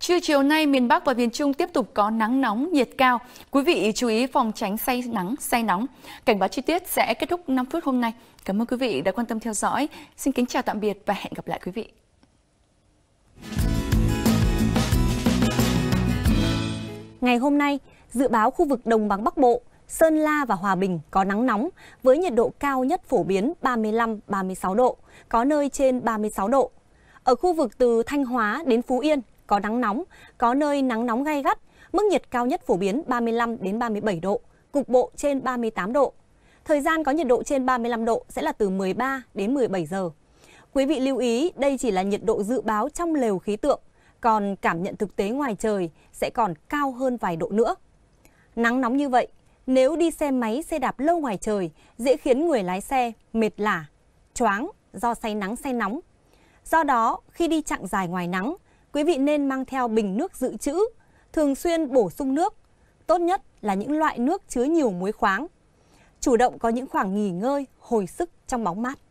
Trưa chiều nay, miền Bắc và miền Trung tiếp tục có nắng nóng, nhiệt cao. Quý vị chú ý phòng tránh say nắng, say nóng. Cảnh báo chi tiết sẽ kết thúc 5 phút hôm nay. Cảm ơn quý vị đã quan tâm theo dõi. Xin kính chào tạm biệt và hẹn gặp lại quý vị. Ngày hôm nay, dự báo khu vực Đồng bằng Bắc Bộ, Sơn La và Hòa Bình có nắng nóng với nhiệt độ cao nhất phổ biến 35-36 độ, có nơi trên 36 độ. Ở khu vực từ Thanh Hóa đến Phú Yên có nắng nóng, có nơi nắng nóng gay gắt, mức nhiệt cao nhất phổ biến 35 đến 37 độ, cục bộ trên 38 độ. Thời gian có nhiệt độ trên 35 độ sẽ là từ 13 đến 17 giờ. Quý vị lưu ý, đây chỉ là nhiệt độ dự báo trong lều khí tượng, còn cảm nhận thực tế ngoài trời sẽ còn cao hơn vài độ nữa. Nắng nóng như vậy, nếu đi xe máy, xe đạp lâu ngoài trời, dễ khiến người lái xe mệt lả, choáng do say nắng say nóng. Do đó, khi đi chặng dài ngoài nắng, quý vị nên mang theo bình nước dự trữ, thường xuyên bổ sung nước, tốt nhất là những loại nước chứa nhiều muối khoáng. Chủ động có những khoảng nghỉ ngơi, hồi sức trong bóng mát.